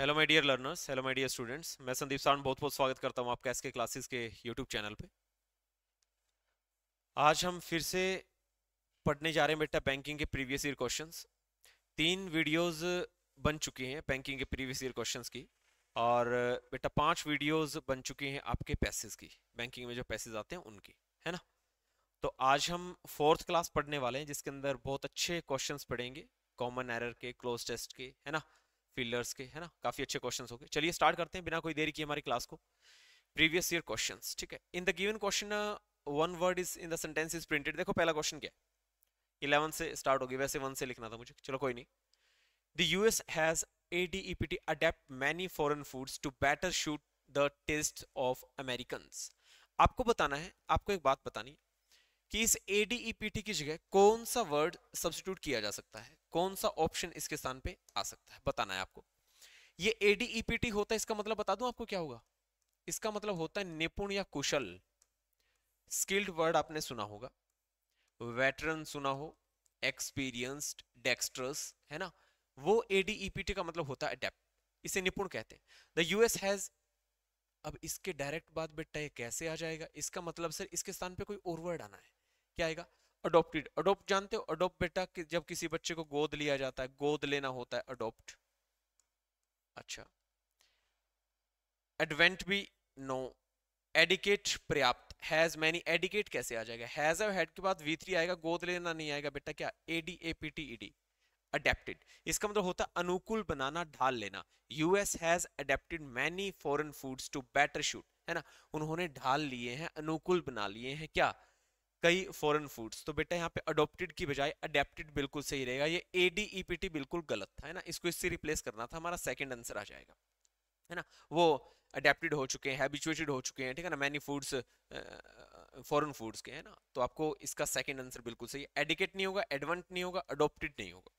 Hello my dear learners hello my dear students मैं संदीप सारण बहुत बहुत स्वागत करता हूं आपका एसके क्लासेस के यूट्यूब चैनल पे आज हम फिर से पढ़ने जा रहे हैं बेटा बैंकिंग के प्रीवियस ईयर क्वेश्चंस तीन वीडियोस बन चुके हैं बैंकिंग के प्रीवियस ईयर क्वेश्चंस की और बेटा पांच वीडियोज बन चुके हैं आपके पैसेज की बैंकिंग में जो पैसेज आते हैं उनकी है ना तो आज हम फोर्थ क्लास पढ़ने वाले हैं जिसके अंदर बहुत अच्छे क्वेश्चन पढ़ेंगे कॉमन एरर के क्लोज टेस्ट के है ना फील्डर्स के है ना काफी अच्छे क्वेश्चंस हो गए चलिए स्टार्ट करते हैं बिना कोई देरी की हमारी क्लास को प्रीवियस ईयर क्वेश्चंस ठीक है in the given question one word is in the sentence is printed देखो पहला क्वेश्चन क्या है इलेवन से स्टार्ट होगी वैसे वन से लिखना था मुझे चलो कोई नहीं the US has A D E P T adept many foreign foods to better suit the taste of American आपको बताना है आपको एक बात बतानी कि इस A D E P T की जगह कौन सा वर्ड सब्सिट्यूट किया जा सकता है कौन सा ऑप्शन इसके स्थान पे आ सकता है बताना है आपको ये एडीईपीटी e होता है इसका मतलब बता दूं आपको क्या होगा इसका मतलब होता है निपुण या कुशल स्किल्ड वर्ड आपने सुना होगा वेटरन सुना हो एक्सपीरियंस्ड डेक्स्ट्रस है ना वो एडीईपीटी e का मतलब होता है अडेप्ट इसे निपुण कहते हैं द यूएस हैज अब इसके डायरेक्ट बाद बेटा ये कैसे आ जाएगा इसका मतलब सर इसके स्थान पे कोई और वर्ड आना है क्या आएगा अडोप्टेड अडोप्ट जानते हो अडोप्ट बेटा कि जब किसी बच्चे को गोद लिया जाता है गोद लेना होता है अडोप्ट अच्छा एडवेंट भी नो एडिकेट पर्याप्त हैज मैनी एडिकेट कैसे आ जाएगा हैज और हेड के बाद वी थ्री आएगा गोद लेना नहीं आएगा बेटा क्या A D A P T E D adapted इसका मतलब होता है अनुकूल बनाना ढाल लेना US has adapted many foreign foods to better suit है ना उन्होंने ढाल लिए हैं अनुकूल बना लिए हैं क्या कई फॉरेन फूड्स तो बेटा यहाँ पे अडोप्टेड की बजाय अडेप्टेड बिल्कुल सही रहेगा ये A D E P T बिल्कुल गलत था है ना इसको इससे रिप्लेस करना था हमारा सेकंड आंसर आ जाएगा है ना वो अडेप्टेड हो चुके हैं हैबिचुएटेड हो चुके हैं ठीक है ना मैनी फूड्स फॉरेन फूड्स के है ना तो आपको इसका सेकेंड आंसर बिल्कुल सही एडिकेट नहीं होगा एडवंट नहीं होगा अडोप्टेड नहीं होगा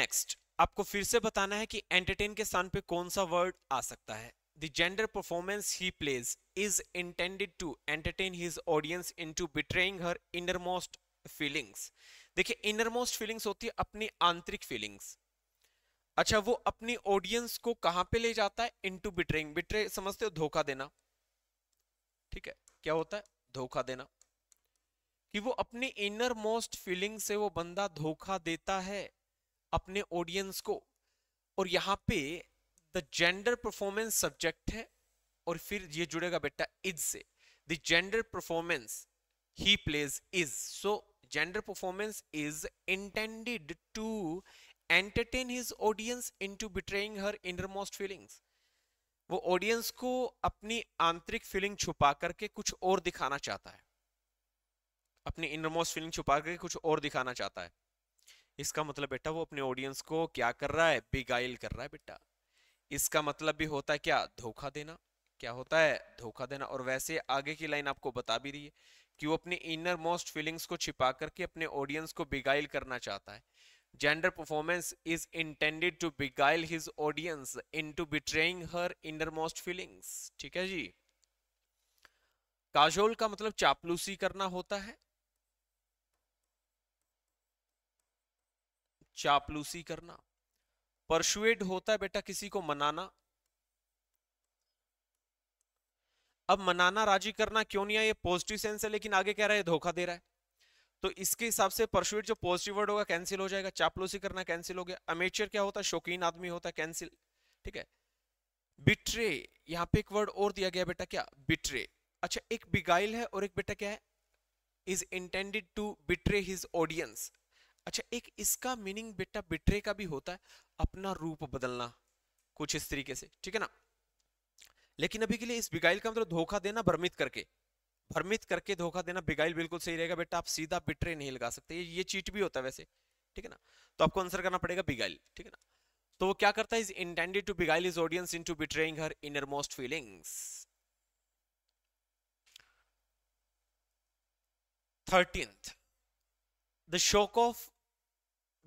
नेक्स्ट आपको फिर से बताना है कि एंटरटेन के स्थान पे कौन सा वर्ड आ सकता है the gender performance he plays is intended to entertain his audience into betraying her innermost feelings देखिए इनरमोस्ट फीलिंग्स होती है अपनी आंतरिक फीलिंग्स अच्छा वो अपनी ऑडियंस को कहां पे ले जाता है इनटू बिट्रेइंग बिट्रे समझते हो धोखा देना ठीक है क्या होता है धोखा देना कि वो अपनी इनर मोस्ट फीलिंग से वो बंदा धोखा देता है अपने ऑडियंस को और यहाँ पे द जेंडर परफॉर्मेंस सब्जेक्ट है और फिर ये जुड़ेगा बेटा इज से the gender performance he plays is so gender performance is intended to entertain his audience into betraying her innermost feelings वो ऑडियंस को अपनी आंतरिक फीलिंग छुपा करके कुछ और दिखाना चाहता है अपनी इनरमोस्ट फीलिंग छुपा करके कुछ और दिखाना चाहता है इसका मतलब बेटा वो अपने ऑडियंस को क्या कर रहा है बिगाइल कर रहा है बेटा इसका मतलब भी होता है क्या धोखा देना क्या होता है धोखा देना और वैसे आगे की लाइन आपको बता भी रही है कि वो अपनी इनर मोस्ट फीलिंग्स को छिपा करके अपने ऑडियंस को बिगाइल करना चाहता है gender performance is intended to beguile his audience into betraying her innermost feelings ठीक है जी काजोल का मतलब चापलूसी करना होता है चापलूसी करना परशुएड होता है बेटा किसी को मनाना अब मनाना राजी करना क्यों नहीं है ये पॉजिटिव सेंस है लेकिन आगे कह रहा है धोखा दे रहा है तो इसके हिसाब से परशुएट जो पॉजिटिव वर्ड होगा कैंसिल हो जाएगा चापलूसी करना कैंसिल हो गया अमेचर क्या होता है शौकीन आदमी होता है कैंसिल ठीक है बिट्रे यहाँ पे एक वर्ड और दिया गया बेटा क्या बिट्रे अच्छा एक बिगाइल है और एक बेटा क्या है is intended to betray his audience अच्छा एक इसका मीनिंग बेटा बिट्रे का भी होता है अपना रूप बदलना कुछ इस तरीके से ठीक है ना लेकिन अभी के लिए इस बिगाइल का मतलब धोखा देना भ्रमित करके भ्रमित करके धोखा देना बिगाइल बिल्कुल सही रहेगा बेटा आप सीधा बिट्रे नहीं लगा सकते ये चीट भी होता है वैसे ठीक है ना तो आपको आंसर करना पड़ेगा बिगाइल ठीक है ना तो वो क्या करता है is intended to beguile his audience into betraying her innermost feelings thirteenth the shock of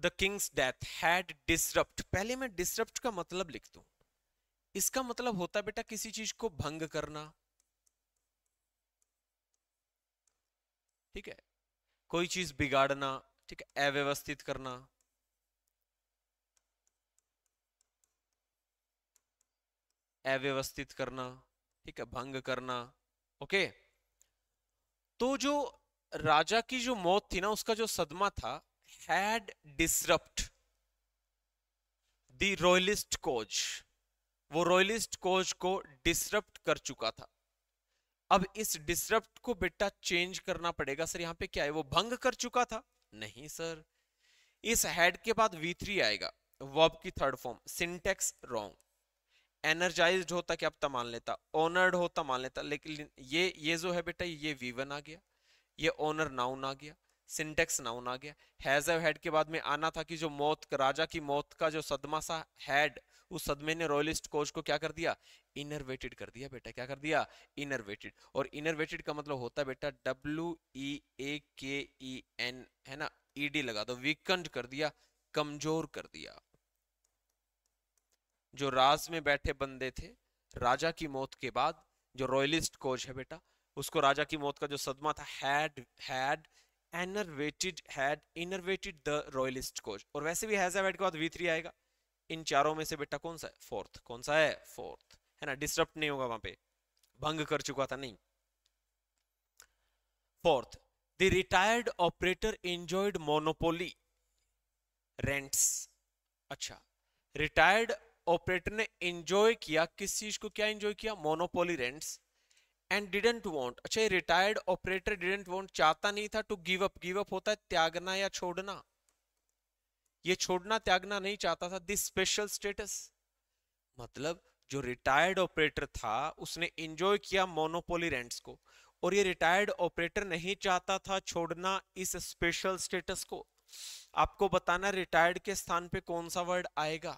the king's death had disrupt पहले मैं डिसरप्ट का मतलब लिख दू इसका मतलब होता बेटा किसी चीज को भंग करना ठीक है कोई चीज बिगाड़ना ठीक है अव्यवस्थित करना अव्यवस्थित करना ठीक है भंग करना ओके तो जो राजा की जो मौत थी ना उसका जो सदमा था had disrupt the royalist cause वो रॉयलिस्ट कोच को डिसरप्ट कर चुका था अब इस डिसरप्ट को बेटा चेंज करना पड़ेगा सर यहां पे क्या है वो भंग कर चुका था नहीं सर इस हेड के बाद V3 आएगा वर्ब की third form syntax wrong energize होता क्या अब मान लेता ओनर्ड होता मान लेता लेकिन ये ये जो है बेटा ये V1 आ गया ये ओनर नाउन आ गया सिंटेक्स नाउन आ गया हैज हेड के बाद में आना था कि जो मौत राजा की मौत का जो सदमा सा हैड उस सदमे ने रॉयलिस्ट कोच को क्या कर दिया इनरवेटेड कर दिया बेटा क्या कर दिया इनरवेटेड और इनरवेटेड का मतलब होता है बेटा डब्ल्यू ई ए के ई एन है ना ईडी e लगा दो वीकंड कर दिया कमजोर कर दिया जो राज में बैठे बंदे थे राजा की मौत के बाद जो रॉयलिस्ट कोच है बेटा उसको राजा की मौत का जो सदमा था had had enervated had innervated the royalist cause और वैसे भी हैज के बाद वी थ्री आएगा इन चारों में से बेटा कौन सा है फोर्थ कौन सा है फोर्थ है ना डिस्टर्ब नहीं होगा वहां पे भंग कर चुका था नहीं fourth the retired operator enjoyed monopoly rents अच्छा रिटायर्ड ऑपरेटर ने एंजॉय किया किस चीज को क्या एंजॉय किया monopoly rents and didn't want अच्छा ये रिटायर्ड ऑपरेटर डिडेंट वॉन्ट चाहता नहीं था to give up give up होता है त्यागना या छोड़ना ये छोड़ना त्यागना नहीं चाहता था दिस स्पेशल स्टेटस मतलब जो रिटायर्ड ऑपरेटर था उसने एंजॉय किया मोनोपोली रेंट्स को और ये रिटायर्ड ऑपरेटर नहीं चाहता था छोड़ना इस स्पेशल स्टेटस को आपको बताना रिटायर्ड के स्थान पे कौन सा वर्ड आएगा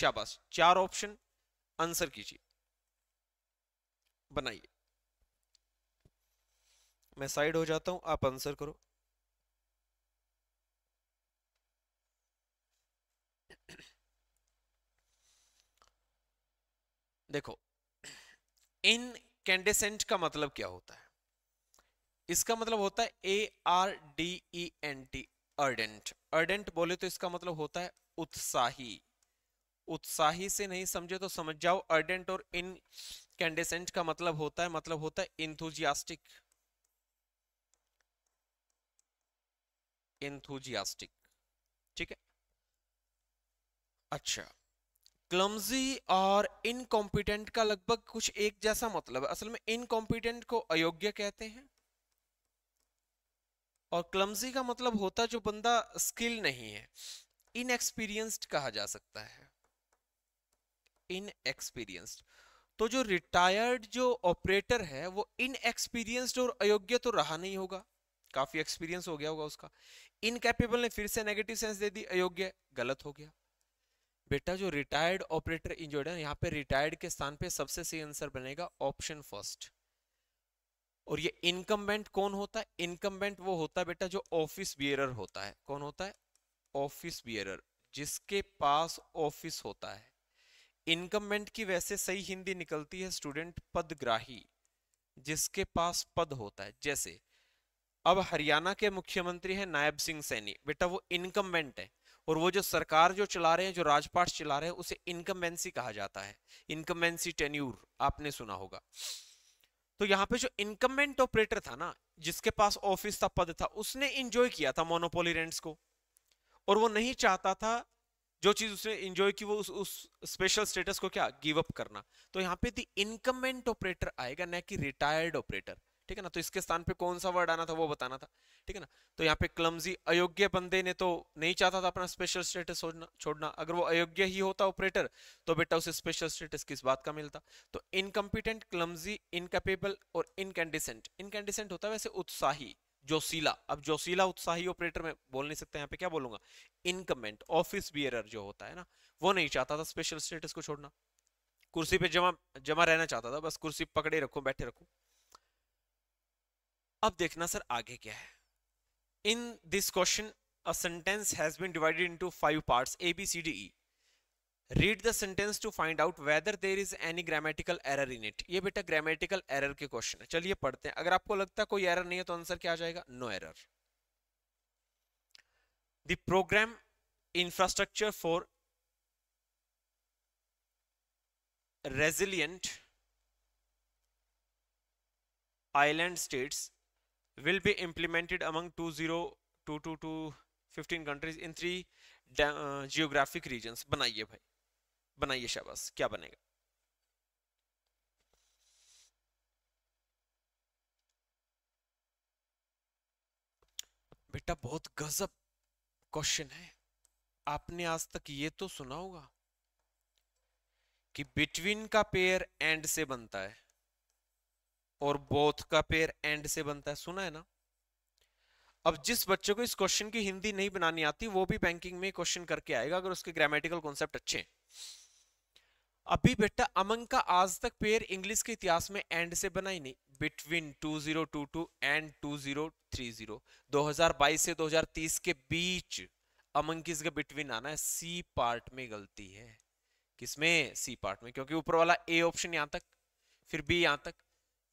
शाबाश चार ऑप्शन आंसर कीजिए बनाइए मैं साइड हो जाता हूं आप आंसर करो देखो कैंडेसेंट का मतलब क्या होता है इसका मतलब होता है A R D E N T ardent ardent बोले तो इसका मतलब होता है उत्साही उत्साही से नहीं समझे तो समझ जाओ अर्डेंट और इन कैंडेसेंट का मतलब होता है मतलब होता है इंथुजियास्टिक एंथुजियास्टिक ठीक है अच्छा क्लमजी और इनकॉम्पिटेंट का लगभग कुछ एक जैसा मतलब है असल में इनकॉम्पिटेंट को अयोग्य कहते हैं और क्लमजी का मतलब होता जो बंदा स्किल नहीं है इनएक्सपीरियंस्ड कहा जा सकता है इनएक्सपीरियंस्ड तो जो रिटायर्ड जो ऑपरेटर है वो इनएक्सपीरियंस्ड और अयोग्य तो रहा नहीं होगा काफी एक्सपीरियंस हो गया होगा उसका इनकेपेबल ने फिर से नेगेटिव सेंस दे दी अयोग्य गलत हो गया बेटा जो रिटायर्ड ऑपरेटर इंजॉयड है यहाँ पे रिटायर्ड के स्थान पे सबसे सही आंसर बनेगा ऑप्शन फर्स्ट और ये इनकम्बेंट कौन होता है इनकम्बेंट वो होता है बेटा जो ऑफिस बियरर होता है कौन होता है ऑफिस बियरर जिसके पास ऑफिस होता है इनकम्बेंट की वैसे सही हिंदी निकलती है स्टूडेंट पदग्राही जिसके पास पद होता है जैसे अब हरियाणा के मुख्यमंत्री हैं नायब सिंह सैनी बेटा वो इनकमेंट है और वो जो सरकार जो चला रहे हैं जो राजपाट चला रहे हैं उसे इनकमेंसी कहा जाता है इनकमेंसी टेन्यूर आपने सुना होगा तो यहाँ पे जो इनकमेंट ऑपरेटर था ना जिसके पास ऑफिस था पद था उसने इंजॉय किया था मोनोपोली रेंट्स को और वो नहीं चाहता था जो चीज उसने इंजॉय की वो उस, उस स्पेशल स्टेटस को क्या गिव अप करना तो यहाँ पे दी इनकमेंट ऑपरेटर आएगा ना कि रिटायर्ड ऑपरेटर ठीक है ना तो इसके स्थान पे कौन सा वर्ड आना था वो बताना था ठीक है ना तो यहाँ पे क्लमजी अयोग्य बंदे ने तो नहीं चाहता था अपना स्पेशल स्टेटस छोड़ना अगर वो अयोग्य ही होता ऑपरेटर तो बेटा उसे स्पेशल स्टेटस किस बात का मिलता तो इनकम्पिटेंट क्लमजी इनकेपेबल और इनकैंडिसेंट इनकैंडिसेंट होता है वैसे उत्साही जोशीला अब जोशीला उत्साही ऑपरेटर में बोल नहीं सकते यहाँ पे क्या बोलूंगा इनकमेंट ऑफिस बियर जो होता है ना वो नहीं चाहता था स्पेशल स्टेटस को छोड़ना कुर्सी पे जमा जमा रहना चाहता था बस कुर्सी पकड़े रखो बैठे रखो अब देखना सर आगे क्या है in this question a sentence has been divided into five parts A B C D E read the sentence to find out whether there is any grammatical error in it ये बेटा grammatical error के question है चलिए पढ़ते हैं अगर आपको लगता है कोई एरर नहीं है तो आंसर क्या आ जाएगा no error the programme infrastructure for resilient island states will be implemented among 2022 countries in three uh, geographic regions banaiye bhai banaiye shabash kya banega बेटा बहुत गजब क्वेश्चन है आपने आज तक ये तो सुना होगा कि बिटवीन का पेयर एंड से बनता है और बोथ का पेयर एंड से बनता है सुना है ना अब जिस बच्चे को इस क्वेश्चन की हिंदी नहीं बनानी आती वो भी बैंकिंग में क्वेश्चन करके आएगा अगर उसके ग्रामेटिकल कॉन्सेप्ट अच्छे हैं अभी बेटा अमंग का आज तक पेयर इंग्लिश के इतिहास में एंड से बना ही नहीं बिटवीन 2022 एंड 2030 2022 से 2030 के बीच अमंग किस का बिटवीन आना है सी पार्ट में गलती है किसमें सी पार्ट में क्योंकि ऊपर वाला ए ऑप्शन यहां तक फिर बी यहां तक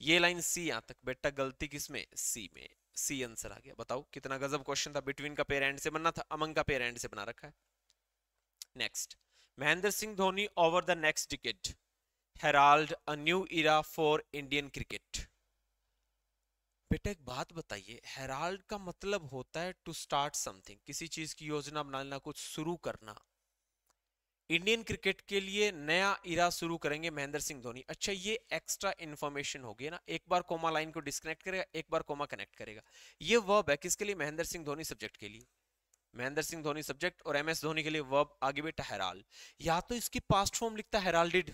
ये लाइन सी यहां तक बेटा गलती किसमें सी में सी आंसर आ गया बताओ कितना गजब क्वेश्चन था बिटवीन का एंड से बनना था अमंग का एंड से बना रखा है next Mahendra Singh Dhoni over the next decade herald a new era for Indian cricket बेटा एक बात बताइए हेराल्ड का मतलब होता है टू स्टार्ट समथिंग किसी चीज की योजना बनाना कुछ शुरू करना इंडियन क्रिकेट के लिए नया इरा शुरू करेंगे महेंद्र सिंह धोनी अच्छा ये एक्स्ट्रा इन्फॉर्मेशन होगी ना एक बार कोमा लाइन को डिस्कनेक्ट करेगा एक बार कोमा कनेक्ट करेगा ये वर्ब है किसके लिए महेंद्र सिंह धोनी सब्जेक्ट के लिए महेंद्र सिंह धोनी सब्जेक्ट और एम एस धोनी के लिए वर्ब आगे बेटा हेराल या तो इसकी पास्ट फॉर्म लिखता हेराल्डिड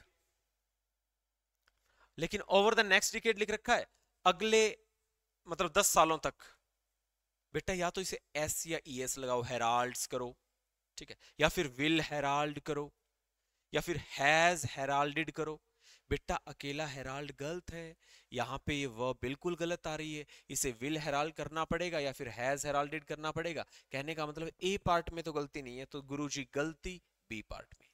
लेकिन ओवर द नेक्स्ट डिकेट लिख रखा है अगले मतलब दस सालों तक बेटा या तो इसे एस या ई e एस लगाओ हेराल्ड करो ठीक है या फिर विल हेराल्ड करो या फिर हैज हेराल्डेड करो बेटा अकेला हेराल्ड गलत है यहाँ पे ये वह बिल्कुल गलत आ रही है इसे विल हेराल्ड करना पड़ेगा या फिर हैज हेराल्डेड करना पड़ेगा कहने का मतलब ए पार्ट में तो गलती नहीं है तो गुरु जी गलती बी पार्ट में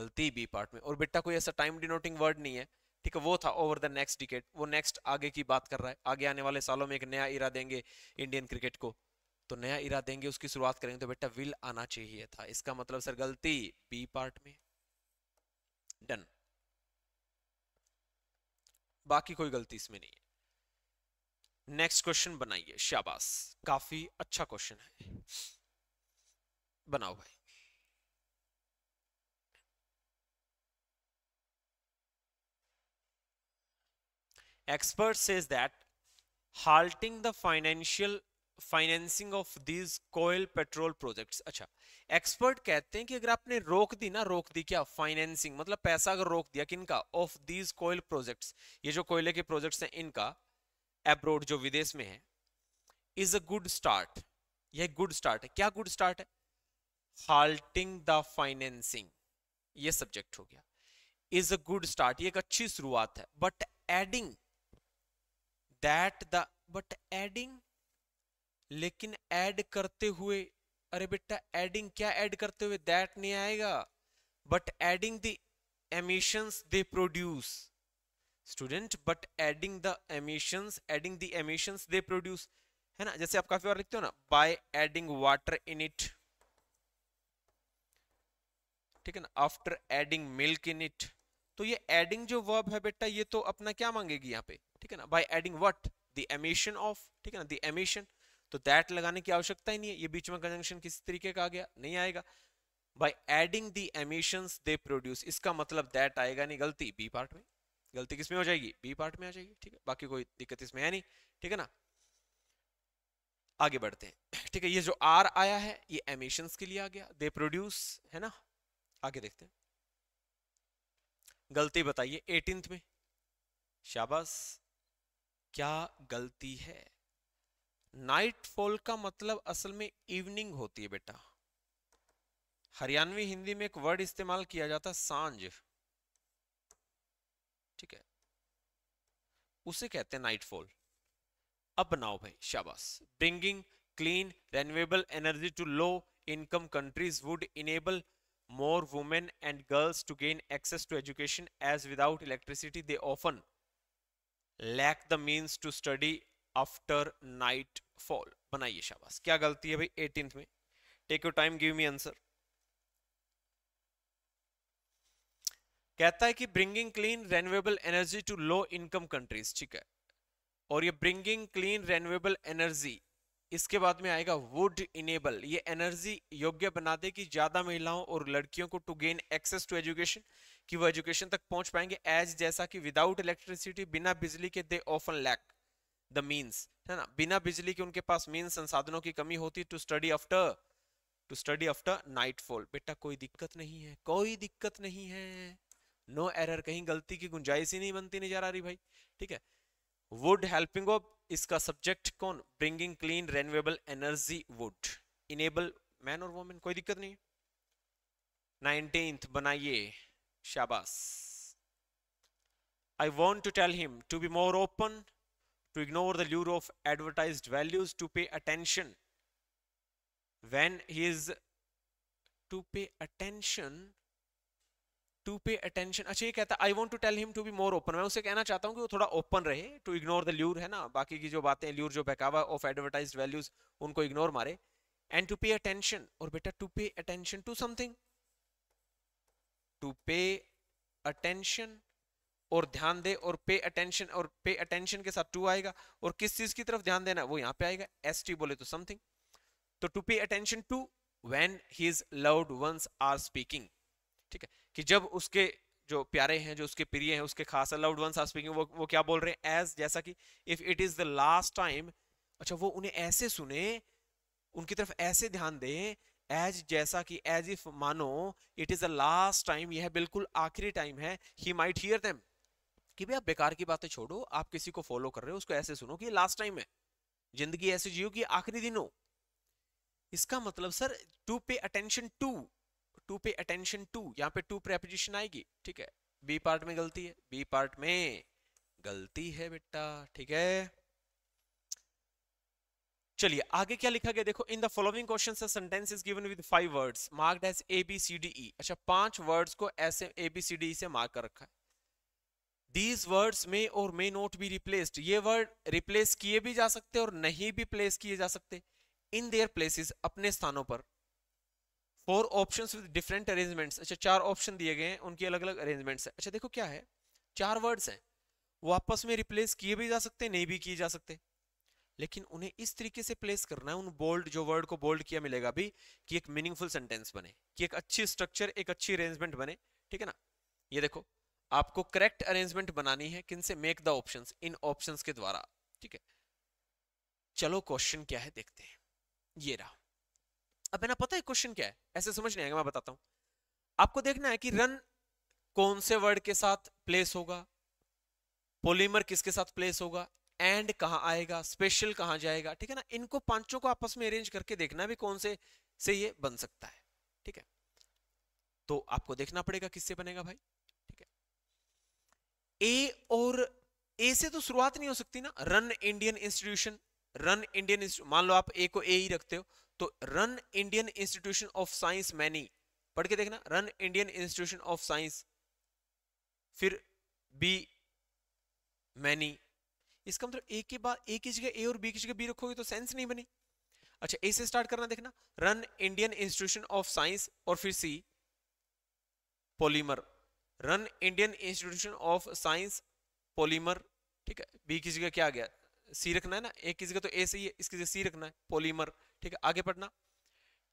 गलती बी पार्ट में और बेटा कोई ऐसा टाइम डिनोटिंग वर्ड नहीं है ठीक है वो था ओवर द नेक्स्ट डिकेट वो नेक्स्ट आगे की बात कर रहा है आगे आने वाले सालों में एक नया इरा देंगे इंडियन क्रिकेट को तो नया इरा देंगे उसकी शुरुआत करेंगे तो बेटा विल आना चाहिए था इसका मतलब सर गलती बी पार्ट में डन बाकी कोई गलती इसमें नहीं है नेक्स्ट क्वेश्चन बनाइए शाबाश काफी अच्छा क्वेश्चन है बनाओ भाई expert says that halting the financial financing of these coal petrol projects अच्छा एक्सपर्ट कहते हैं कि अगर आपने रोक दी ना रोक दी क्या फाइनेंसिंग मतलब पैसा अगर रोक दिया किनका ऑफ दीज कोयल प्रोजेक्ट्स ये जो कोयले के प्रोजेक्ट्स हैं इनका एब्रोड जो विदेश में है इज अ गुड स्टार्ट यह गुड स्टार्ट है क्या गुड स्टार्ट है हाल्टिंग द फाइनेंसिंग ये सब्जेक्ट हो गया इज अ गुड स्टार्ट ये एक अच्छी शुरुआत है but adding that the but adding लेकिन ऐड करते हुए अरे बेटा एडिंग क्या ऐड करते हुए दैट नहीं आएगा but adding the emissions they produce student but adding the emissions adding the emissions they produce है ना जैसे आप काफी बार लिखते हो ना by adding water in it ठीक है ना after adding milk in it तो ये एडिंग जो वर्ब है बेटा ये तो अपना क्या मांगेगी यहाँ पे ठीक है ना by adding what the emission of ठीक है ना द एमिशन तो दैट लगाने की आवश्यकता ही नहीं है ये बीच में कंजंक्शन किस तरीके का आ गया नहीं आएगा by adding the emissions they produce इसका मतलब दैट आएगा नहीं गलती बी पार्ट में गलती किसमें हो जाएगी बी पार्ट में आ जाएगी ठीक है बाकी कोई दिक्कत इसमें है नहीं ठीक है ना आगे बढ़ते हैं ठीक है ये जो आर आया है ये एमिशंस के लिए आ गया दे प्रोड्यूस है ना आगे देखते हैं गलती बताइए एटींथ में शाबाश क्या गलती है नाइटफॉल का मतलब असल में इवनिंग होती है बेटा हरियाणवी हिंदी में एक वर्ड इस्तेमाल किया जाता है सांझ ठीक है उसे कहते हैं नाइटफॉल अब बनाओ भाई शाबाश bringing clean renewable energy to low income countries would enable more women and girls to gain access to education as without electricity they often lack the means to study after night fall बनाइए शाबाश क्या गलती है भाई eighteen में take your time give me answer कहता है कि bringing clean renewable energy to low income countries ठीक है और ये ब्रिंगिंग क्लीन रेन्यूएबल एनर्जी इसके बाद में आएगा वुड इनेबल ये एनर्जी योग्य बना दे कि ज्यादा महिलाओं और लड़कियों को to gain access to education कि वो एजुकेशन तक पहुंच पाएंगे एज जैसा कि विदाउट इलेक्ट्रिसिटी बिना बिजली के they often lack the means है ना बिना बिजली के उनके पास मीन संसाधनों की कमी होती to study after to study after nightfall बेटा कोई दिक्कत नहीं है कोई दिक्कत नहीं है नो no एरर कहीं गलती की गुंजाइश ही नहीं बनती नजर आ रही भाई ठीक है वुड हेल्पिंग ऑफ इसका सब्जेक्ट कौन bringing clean renewable energy would enable man और वोमेन कोई दिक्कत नहीं नाइनटींथ बनाइए शाबाश I want to tell him to be more open to ignore the lure of advertised values, to pay attention. When he is to pay attention, to pay attention अच्छा ये कहता I want to tell him to be more open मैं उसे कहना चाहता हूँ कि वो थोड़ा ओपन रहे टू इग्नोर द ल्यूर है ना बाकी की जो बातें ल्यूर जो बहकावा ऑफ एडवर्टाइज वैल्यूज उनको इग्नोर मारे एंड टू पे अटेंशन और बेटा to pay attention to something to pay attention और ध्यान दे और पे अटेंशन और पे अटेंशन के साथ टू आएगा और किस चीज की तरफ ध्यान देना वो यहाँ पे आएगा एस टी बोले तो समथिंग तो to pay attention to when his loved ones are speaking ठीक है कि जब उसके जो प्यारे हैं जो उसके प्रिय हैं उसके खास लव्ड वंस आर स्पीकिंग वो वो क्या बोल रहे हैं एज जैसा कि if it is the last time अच्छा वो उन्हें ऐसे सुने उनकी तरफ ऐसे ध्यान दे एज जैसा कि एज इफ मानो it is the last time यह बिल्कुल आखिरी टाइम है ही माइट हियर देम कि भाई आप बेकार की बातें छोड़ो आप किसी को फॉलो कर रहे हो उसको ऐसे सुनो कि लास्ट टाइम है जिंदगी ऐसे जियो कि आखिरी दिन हो इसका मतलब sir to pay attention to to pay attention to यहाँ पे टू प्रेपिजिशन आएगी ठीक है बी पार्ट में गलती है बी पार्ट में गलती है बेटा ठीक है चलिए आगे क्या लिखा गया देखो in the following question sentence is given with five words marked as A B C D E अच्छा पांच वर्ड्स को ऐसे ए बी सी डी ई से मार्क कर रखा है दीज वर्ड्स मे और मे नॉट बी रिप्लेस्ड ये वर्ड रिप्लेस किए भी जा सकते और नहीं भी प्लेस किए जा सकते इन देयर प्लेसेस अपने स्थानों पर four options with different arrangements अच्छा चार ऑप्शन दिए गए हैं उनके अलग अलग अरेंजमेंट्स हैं अच्छा देखो क्या है चार वर्ड्स हैं वो आपस में रिप्लेस किए भी जा सकते नहीं भी किए जा सकते लेकिन उन्हें इस तरीके से प्लेस करना है उन बोल्ड जो वर्ड को बोल्ड किया मिलेगा भी कि एक मीनिंगफुल सेंटेंस बने कि एक अच्छी स्ट्रक्चर एक अच्छी अरेंजमेंट बने ठीक है ना ये देखो आपको करेक्ट अरेंजमेंट बनानी है किन से मेक द ऑप्शंस इन ऑप्शंस के द्वारा ठीक है चलो क्वेश्चन क्या है देखते हैं ये रहा अब है ना पता है क्वेश्चन क्या है ऐसे समझ नहीं आएगा मैं बताता हूं आपको देखना है कि रन कौन से वर्ड के साथ प्लेस होगा पोलीमर किसके साथ प्लेस होगा एंड कहां आएगा स्पेशल कहां जाएगा ठीक है ना इनको पांचों को आपस में अरेंज करके देखना भी कौन से से ये बन सकता है ठीक है तो आपको देखना पड़ेगा किससे बनेगा भाई ए और ए से तो शुरुआत नहीं हो सकती ना run Indian institution run Indian मान लो आप ए को ए ही रखते हो तो run Indian institution of science many पढ़ के देखना run Indian institution of science फिर बी मैनी इसका मतलब ए के बाद ए की जगह ए और बी की जगह बी रखोगे तो सेंस नहीं बनी अच्छा ए से स्टार्ट करना देखना run Indian institution of science और फिर C polymer run Indian institution of science polymer ठीक है बी की जगह क्या आ गया सी रखना है ना एक की जगह तो ए सही है इसकी जगह सी रखना है पॉलीमर ठीक है आगे पढ़ना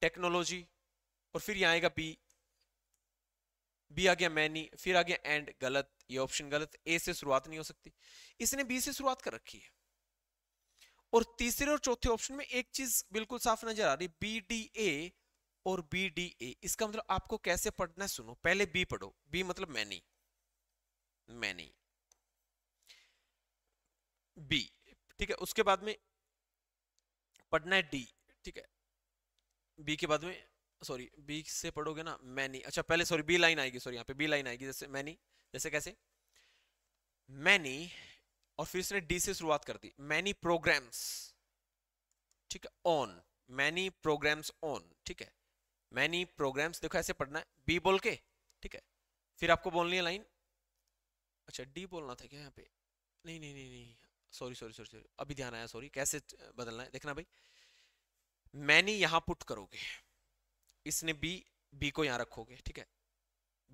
टेक्नोलॉजी और फिर यहाँ आएगा बी बी आ गया मैनी फिर आ गया एंड गलत ये ऑप्शन गलत ए से शुरुआत नहीं हो सकती इसने बी से शुरुआत कर रखी है और तीसरे और चौथे ऑप्शन में एक चीज बिल्कुल साफ नजर आ रही बी डी ए और बी डी ए इसका मतलब आपको कैसे पढ़ना है सुनो पहले बी पढ़ो बी मतलब मैनी मैनी बी ठीक है उसके बाद में पढ़ना है डी ठीक है बी के बाद में सॉरी बी से पढ़ोगे ना मैनी अच्छा पहले सॉरी बी लाइन आएगी सॉरी यहाँ पे बी लाइन आएगी जैसे मैनी जैसे कैसे मैनी और फिर इसने डी से शुरुआत कर दी मैनी प्रोग्राम्स ठीक है ऑन मैनी प्रोग्राम्स ऑन ठीक है मैनी प्रोग्राम्स देखो ऐसे पढ़ना है बी बोल के ठीक है फिर आपको बोलनी है लाइन अच्छा डी बोलना था क्या यहाँ पे नहीं नहीं नहीं नहीं सॉरी सॉरी सॉरी सॉरी अभी ध्यान आया सॉरी कैसे बदलना है देखना भाई मैनी यहाँ पुट करोगे इसने बी बी को यहाँ रखोगे ठीक है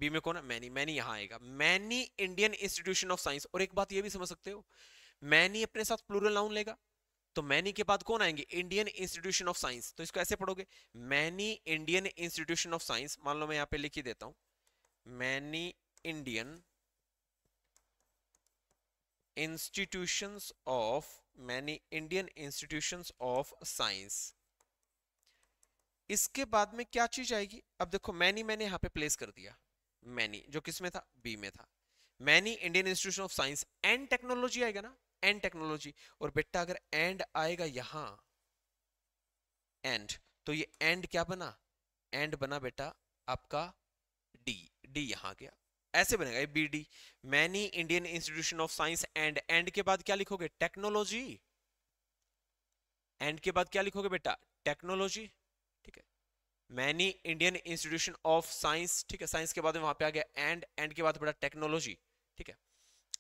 बी में कौन है मैनी मैनी यहाँ आएगा many Indian institution of science और एक बात ये भी समझ सकते हो मैनी अपने साथ प्लूरल नाउन लेगा तो मैनी के बाद कौन आएंगे इंडियन इंस्टीट्यूशन ऑफ साइंस तो इसको ऐसे पढ़ोगे many Indian institution of science मान लो मैं यहां पे लिख ही देता हूं many Indian institutions of many Indian institutions of science इसके बाद में क्या चीज आएगी अब देखो मैनी मैंने यहां पे प्लेस कर दिया मैनी जो किस में था बी में था many Indian institution of science and technology आएगा ना एंड टेक्नोलॉजी और बेटा अगर एंड आएगा यहां एंड तो ये एंड क्या बना एंड बना बेटा आपका डी डी यहां गया ऐसे बनेगा B D many Indian institution of science and and के बाद क्या लिखोगे टेक्नोलॉजी एंड के बाद क्या लिखोगे बेटा टेक्नोलॉजी ठीक है many Indian institution of science ठीक है साइंस के बाद वहां पे आ गया एंड एंड के बाद बेटा टेक्नोलॉजी ठीक है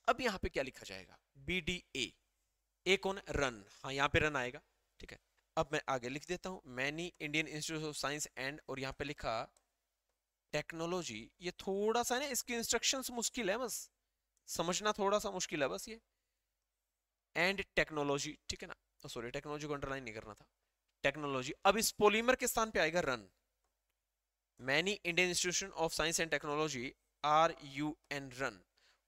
अब यहां पे क्या लिखा जाएगा बी डी ए ए कौन रन हाँ यहाँ पे रन आएगा ठीक है अब मैं आगे लिख देता हूँ many Indian institute of science and और यहाँ पे लिखा टेक्नोलॉजी ये थोड़ा सा ना इसकी इंस्ट्रक्शन मुश्किल है बस समझना थोड़ा सा मुश्किल है बस ये एंड टेक्नोलॉजी ठीक है ना सॉरी oh, टेक्नोलॉजी को अंडरलाइन नहीं करना था टेक्नोलॉजी अब इस पोलीमर के स्थान पे आएगा run many Indian institution of science and technology R U N run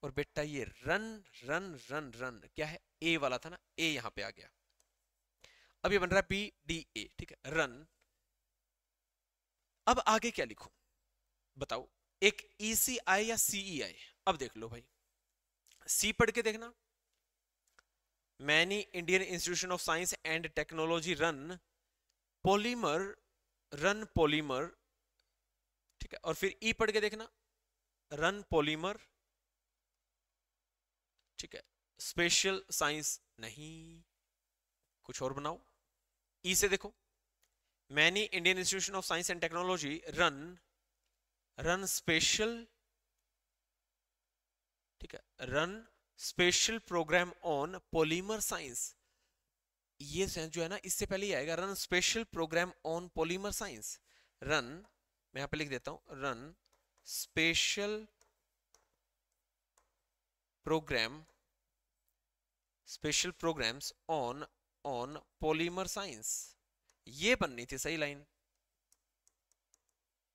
और बेटा ये रन रन रन रन क्या है ए वाला था ना ए यहां पे आ गया अब ये बन रहा है बी डी ए ठीक है रन अब आगे क्या लिखो बताओ एक ई सी आई या सीई आई e अब देख लो भाई सी पढ़ के देखना many Indian institution of science and technology run polymer run polymer ठीक है और फिर ई e पढ़ के देखना रन पॉलीमर ठीक है स्पेशल साइंस नहीं कुछ और बनाओ ई e से देखो many Indian institution of science and technology run run special ठीक है run special program on polymer science ये साइंस जो है ना इससे पहले ही आएगा run special program on polymer science run मैं यहां पे लिख देता हूं run special program special programs on on polymer science ये बननी थी सही लाइन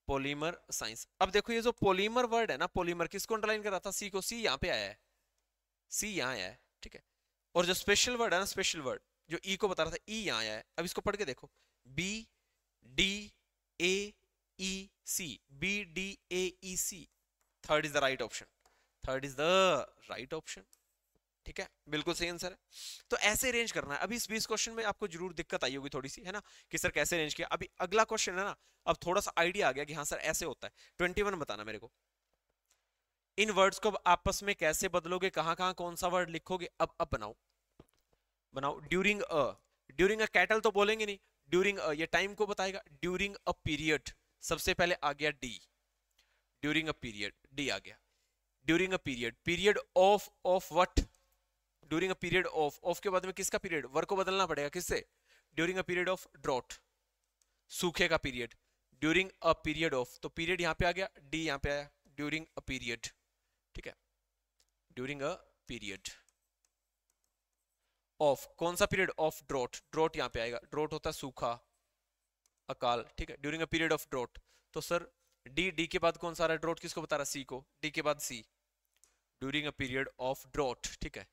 पॉलीमर साइंस अब देखो ये जो पॉलीमर वर्ड है ना पॉलीमर किसको अंडरलाइन कर रहा था सी को सी यहां पे आया है सी यहां आया है ठीक है और जो स्पेशल वर्ड है ना स्पेशल वर्ड जो ई e को बता रहा था ई e यहां आया है अब इसको पढ़ के देखो B D A E C B D A E C third is the right option third is the right option ठीक है बिल्कुल सही आंसर है तो ऐसे अरेंज करना है अभी इस बीस क्वेश्चन में आपको जरूर दिक्कत आई होगी थोड़ी सी है ना कि सर कैसे अरेंज किया अभी अगला क्वेश्चन है ना अब थोड़ा सा आइडिया आ गया कि हाँ सर ऐसे होता है ट्वेंटी वन बताना मेरे को इन वर्ड्स को आपस में कैसे बदलोगे कहाँ कहाँ कौन सा वर्ड लिखोगे अब अब बनाओ बनाओ during a during a cattle तो बोलेंगे नहीं ड्यूरिंग ये टाइम को बताएगा ड्यूरिंग अ पीरियड सबसे पहले आ गया D during a period D आ गया during a period period of of what during a period of of के बाद में किसका पीरियड वर्क को बदलना पड़ेगा किससे during a period of drought सूखे का period during a period of तो पीरियड यहां पे आ गया डी यहां पे आया ड्यूरिंग अ पीरियड ठीक है ड्यूरिंग अ पीरियड ऑफ कौन सा पीरियड ऑफ ड्रॉट ड्रॉट यहां पे आएगा ड्रॉट होता है सूखा अकाल ठीक है during a period of drought तो सर डी डी के बाद कौन सा रहा ड्रॉट किसको बता रहा सी को डी के बाद C during a period of drought ठीक है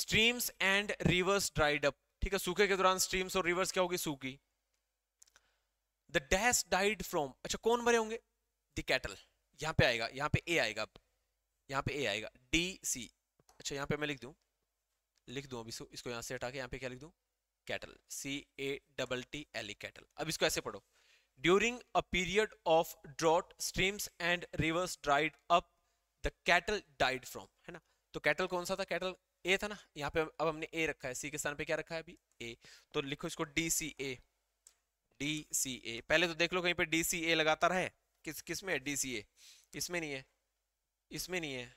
streams and rivers dried up ठीक है सूखे के दौरान स्ट्रीम्स और रिवर्स क्या होगी सूखी द डैश डाइड फ्रॉम अच्छा कौन मरे होंगे द कैटल यहां पे आएगा यहां पे ए आएगा यहां पे ए आएगा डी सी अच्छा यहां पे मैं लिख दूं लिख दूं अभी इसको यहां से हटा के यहां पे क्या लिख दूं cattle C A double T L E cattle अब इसको ऐसे पढ़ो during a period of drought streams and rivers dried up the cattle died from है ना तो कैटल कौन सा था कैटल ए था ना यहाँ पे अब हमने ए रखा है सी के स्थान पे क्या रखा है अभी ए तो लिखो इसको D C A D C ए पहले तो देख लो कहीं पे डी सी ए लगाता रहे किस किस में डी सी ए इसमें नहीं है इसमें नहीं है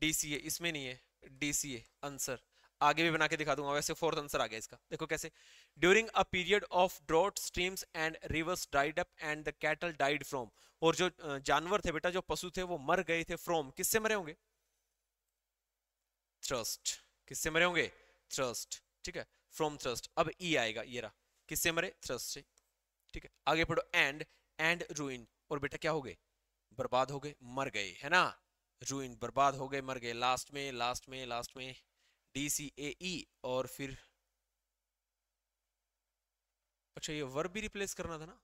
डी सी ए इसमें नहीं है डी सी ए आंसर आगे भी बना के दिखा दूंगा वैसे फोर्थ आंसर आ गया इसका देखो कैसे during a period of drought streams and rivers died up and the cattle died from और जो जानवर थे बेटा जो पशु थे वो मर गए थे फ्रॉम किससे मरे होंगे थ्रस्ट किससे मरे होंगे थ्रस्ट ठीक है फ्रॉम थ्रस्ट अब ई e आएगा ये रहा किससे मरे थ्रस्ट से ठीक है आगे पढ़ो एंड एंड रूइन और बेटा क्या हो गए बर्बाद हो गए मर गए है ना रूइन बर्बाद हो गए मर गए लास्ट में लास्ट में लास्ट में डी सी ए और फिर अच्छा ये वर्ब भी रिप्लेस करना था ना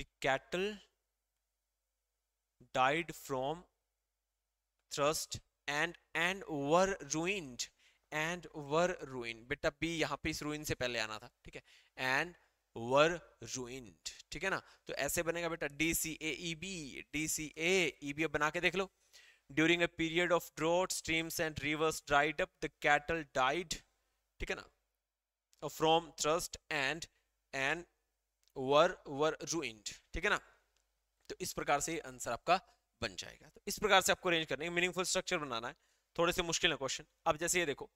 the cattle died from thirst and and were ruined and were ruined बेटा बी यहां पे इस रूइन से पहले आना था ठीक है एंड वर रूइंड ठीक है ना तो ऐसे बनेगा बेटा D C A B D C A B अब बना के देख लो during a period of drought streams and rivers dried up the cattle died ठीक है ना from thirst and and were were ruined ठीक है ना तो इस प्रकार से आंसर आपका बन जाएगा तो इस प्रकार से आपको अरेंज करने मीनिंगफुल स्ट्रक्चर बनाना है थोड़े से मुश्किल है क्वेश्चन अब जैसे ये देखो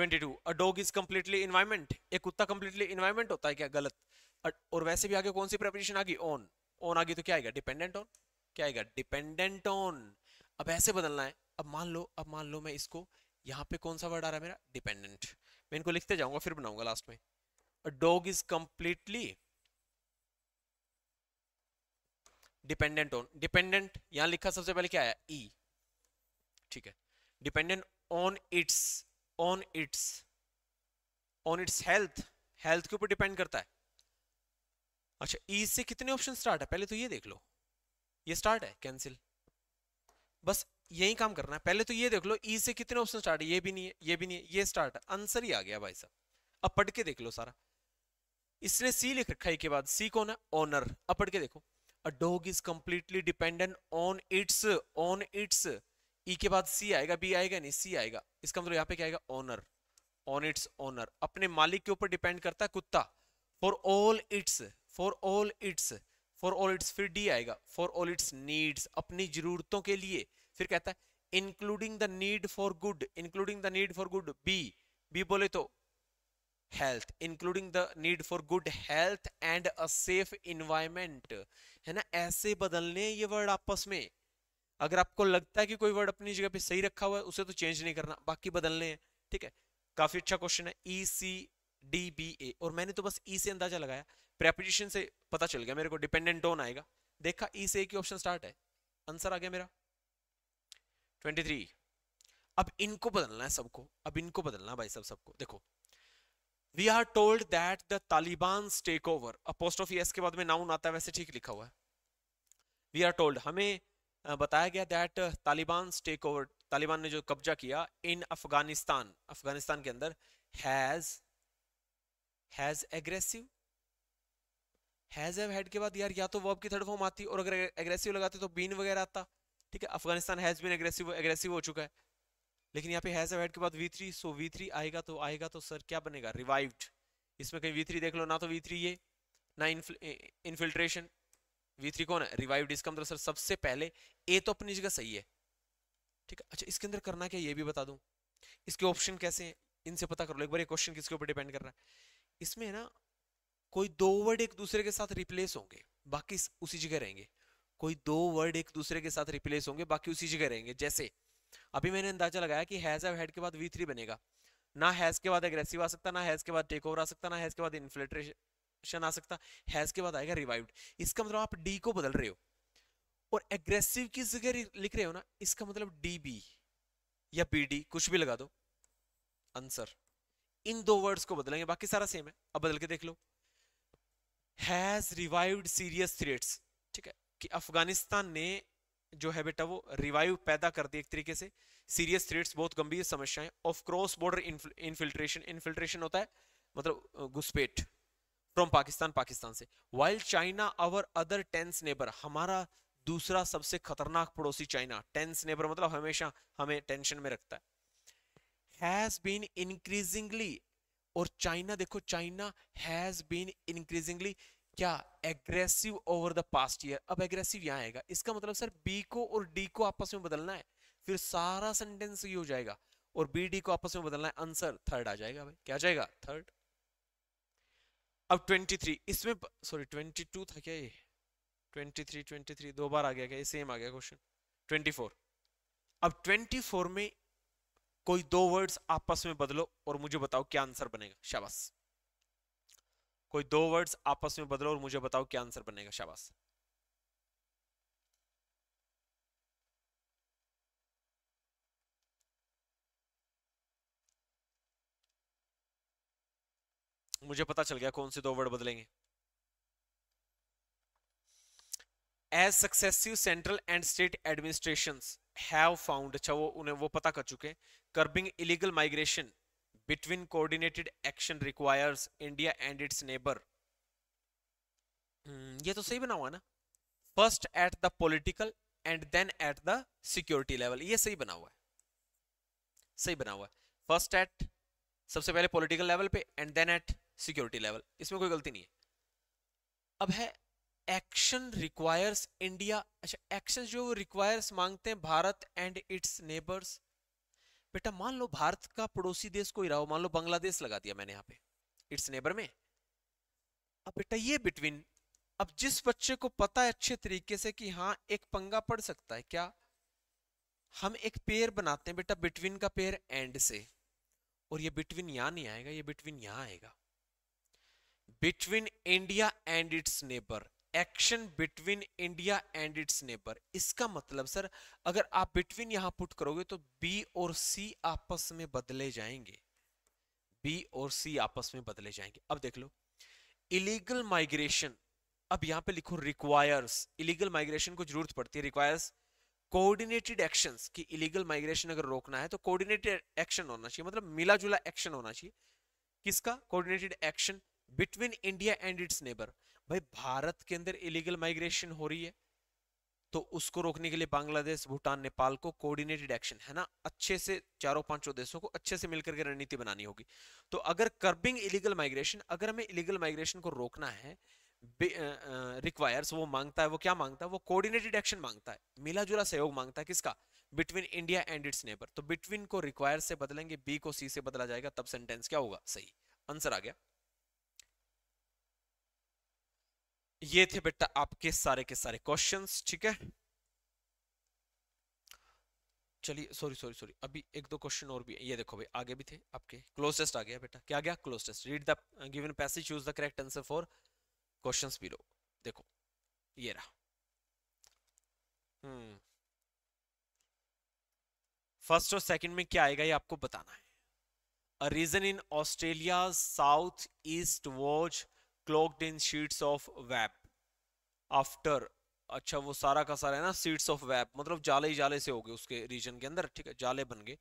22 a dog is completely environment एक कुत्ता कंप्लीटली इन्वायरमेंट होता है क्या गलत और वैसे भी आगे कौन सी प्रेपरेशन आ गई ऑन ऑन आ गई तो क्या आएगा डिपेंडेंट ऑन क्या आएगा डिपेंडेंट ऑन अब ऐसे बदलना है अब मान लो अब मान लो मैं इसको यहाँ पे कौन सा वर्ड आ रहा है मेरा डिपेंडेंट मैं इनको लिखते जाऊंगा फिर बनाऊंगा लास्ट में a dog is completely dependent on dependent यहां लिखा सबसे पहले क्या आया ई e. ठीक है dependent on its on its on its health health के ऊपर डिपेंड करता है अच्छा ई e से कितने ऑप्शन स्टार्ट है पहले तो ये देख लो ये स्टार्ट है कैंसिल बस यही काम करना है पहले तो ये देख लो ई e से कितने ऑप्शन स्टार्ट है ये भी नहीं है ये भी नहीं है ये स्टार्ट है आंसर ही आ गया भाई साहब अब पढ़ के देख लो सारा इसने सी लिख रखा है के बाद सी कौन है ऑनर अब पढ़ के देखो a dog is completely dependent on its on its E के बाद सी आएगा बी आएगा नहीं सी आएगा इसका मतलब यहाँ पे क्या आएगा ऑनर ऑन इट्स ऑनर अपने मालिक के ऊपर डिपेंड करता है कुत्ता for all its for all its for all its फिर डी आएगा फॉर ऑल इट्स नीड्स अपनी जरूरतों के लिए फिर कहता है including the need for good including the need for good B B बोले तो health including the need for good health and a safe environment है ना ऐसे बदलने ये वर्ड आपस में अगर आपको लगता है कि कोई वर्ड अपनी जगह पे सही रखा हुआ है उसे तो चेंज नहीं करना बाकी बदलने हैं ठीक है काफी अच्छा क्वेश्चन है ई सी डी बी ए और मैंने तो बस ई e से अंदाजा लगाया प्रेपोजिशन से पता चल गया मेरे को डिपेंडेंट ऑन आएगा देखा ई e से एक ही ऑप्शन स्टार्ट है आंसर आ गया मेरा 23 अब इनको बदलना है सबको अब इनको बदलना है भाई सब सबको देखो we are told that the Taliban take over post of S के बाद में नाउन आता है वैसे ठीक लिखा हुआ है वी आर टोल्ड हमें बताया गया that Taliban take over Taliban ने जो कब्जा किया इन अफगानिस्तान अफगानिस्तान के अंदर has has aggressive has have had के बाद यार या तो वर्ब की थर्ड फॉर्म आती और अगर एग्रेसिव लगाते तो बीन वगैरह आता ठीक है Afghanistan has been aggressive aggressive हो चुका है लेकिन यहाँ पे हैज़ हैव हैड के बाद V three so V three आएगा तो आएगा तो सर क्या बनेगा रिवाइव्ड इसमें कहीं वी थ्री देख लो ना तो वी थ्री ये ना इनफिल्ट्रेशन वी थ्री कौन है रिवाइव्ड इसका मतलब सर सबसे पहले ए तो अपनी जगह सही है ठीक है अच्छा इसके अंदर करना क्या ये भी बता दूँ इसके ऑप्शन कैसे हैं इनसे पता कर लो एक बार ये क्वेश्चन किसके ऊपर डिपेंड कर रहा है इसमें है ना कोई दो वर्ड एक दूसरे के साथ रिप्लेस होंगे बाकी उसी जगह रहेंगे कोई दो वर्ड एक दूसरे के साथ रिप्लेस होंगे बाकी उसी जगह रहेंगे जैसे अभी मैंने अंदाजा लगाया कि हैज एव हेड के बाद वी थ्री बनेगा ना हैज के बाद एग्रेसिव आ सकता ना हैज के बाद टेक ओवर आ सकता ना हैज के बाद इन्फ्लेट्रेशन आ सकता हैज के बाद आएगा रिवाइव्ड इसका मतलब आप डी को बदल रहे हो और एग्रेसिव की जगह लिख रहे हो ना इसका मतलब डी बी या बी डी कुछ भी लगा दो आंसर इन दो वर्ड्स को बदलेंगे बाकी सारा सेम है अब बदल के देख लो हैज रिवाइव्ड सीरियस थ्रेट्स ठीक है कि अफगानिस्तान ने जो है बेटा वो रिवाइव पैदा कर दी एक तरीके से सीरियस थ्रेट्स बहुत गंभीर समस्याएं of cross border infiltration infiltration होता है मतलब घुसपेट फ्रॉम पाकिस्तान पाकिस्तान से while China our other tense neighbour हमारा दूसरा सबसे खतरनाक पड़ोसी चाइना टेंस नेबर मतलब हमेशा हमें टेंशन में रखता है हैज बीन इंक्रीजिंगली और चाइना देखो चाइना हैज बीन इंक्रीजिंगली क्या aggressive over the past year अब एग्रेसिव यहाँ आएगा इसका मतलब सर बी को और डी को आपस में बदलना है फिर सारा सेंटेंस ये हो जाएगा और बी डी को आपस में बदलना है आंसर थर्ड आ जाएगा भाई क्या जाएगा थर्ड अब 23 इसमें सॉरी 22 था क्या ये 23 23 दो बार आ गया क्या ये सेम आ गया क्वेश्चन 24 अब 24 में कोई दो वर्ड्स आपस में बदलो और मुझे बताओ क्या आंसर बनेगा शाबाश कोई दो वर्ड्स आपस में बदलो और मुझे बताओ क्या आंसर बनेगा शाबाश मुझे पता चल गया कौन से दो वर्ड बदलेंगे as successive central and state administrations have found अच्छा वो उन्हें वो पता कर चुके curbing illegal migration between coordinated action requires India and its neighbour ये तो सही बना हुआ ना first at the political and then at the security level ये सही बना हुआ है सही बना हुआ है फर्स्ट एट सबसे पहले पॉलिटिकल लेवल पे and then at security level इसमें कोई गलती नहीं है अब है एक्शन रिक्वायर्स इंडिया अच्छा एक्शन जो रिक्वायर्स मांगते हैं भारत एंड इट्स नेबर्स बेटा मान लो भारत का पड़ोसी देश कोई रहा हो मान लो बांग्लादेश लगा दिया मैंने यहाँ पे इट्स नेबर में अब बेटा ये बिटवीन अब जिस बच्चे को पता है अच्छे तरीके से कि हाँ एक पंगा पड़ सकता है क्या हम एक पेयर बनाते हैं बेटा बिटवीन का पेयर एंड से और ये बिटवीन यहाँ नहीं आएगा ये बिटवीन यहाँ आएगा between India and its neighbour action between India and its neighbour इसका मतलब सर अगर आप बिटवीन यहां पुट करोगे तो बी और सी आपस में बदले जाएंगे बी और सी आपस में बदले जाएंगे अब देख लो इलीगल माइग्रेशन अब यहां पे लिखो रिक्वायर्स इलीगल माइग्रेशन को जरूरत पड़ती है रिक्वायर्स कोऑर्डिनेटेड एक्शंस की इलीगल माइग्रेशन अगर रोकना है तो कोऑर्डिनेटेड एक्शन होना चाहिए मतलब मिला जुला एक्शन होना चाहिए किसका coordinated action between India and its neighbour भाई भारत के अंदर इलीगल माइग्रेशन हो रही है तो उसको रोकने के लिए बांग्लादेश भूटान नेपाल को कोऑर्डिनेटेड एक्शन है ना अच्छे से चारों पांचों देशों को अच्छे से मिलकर के रणनीति बनानी होगी तो अगर कर्बिंग इलीगल माइग्रेशन अगर हमें इलीगल माइग्रेशन को रोकना है रिक्वायर्स वो मांगता है वो क्या मांगता है वो कोऑर्डिनेटेड एक्शन मांगता है मिला जुला सहयोग मांगता है किसका between India and its neighbour तो बिटवीन को रिक्वायर से बदलेंगे बी को सी से बदला जाएगा तब सेंटेंस क्या होगा सही आंसर आ गया ये थे बेटा आपके सारे के सारे क्वेश्चंस ठीक है चलिए सॉरी सॉरी सॉरी अभी एक दो क्वेश्चन और भी ये देखो भाई आगे भी थे आपके क्लोजेस्ट आ गया बेटा क्या गया closest read the given passage choose the correct answer for questions below देखो ये रहा हम्म फर्स्ट और सेकंड में क्या आएगा ये आपको बताना है a region in Australia south east was cloaked in sheets of web after अच्छा वो सारा का सारा है ना सीट्स ऑफ वैप मतलब जाले ही जाले से हो गए उसके रीजन के अंदर ठीक है जाले बन गए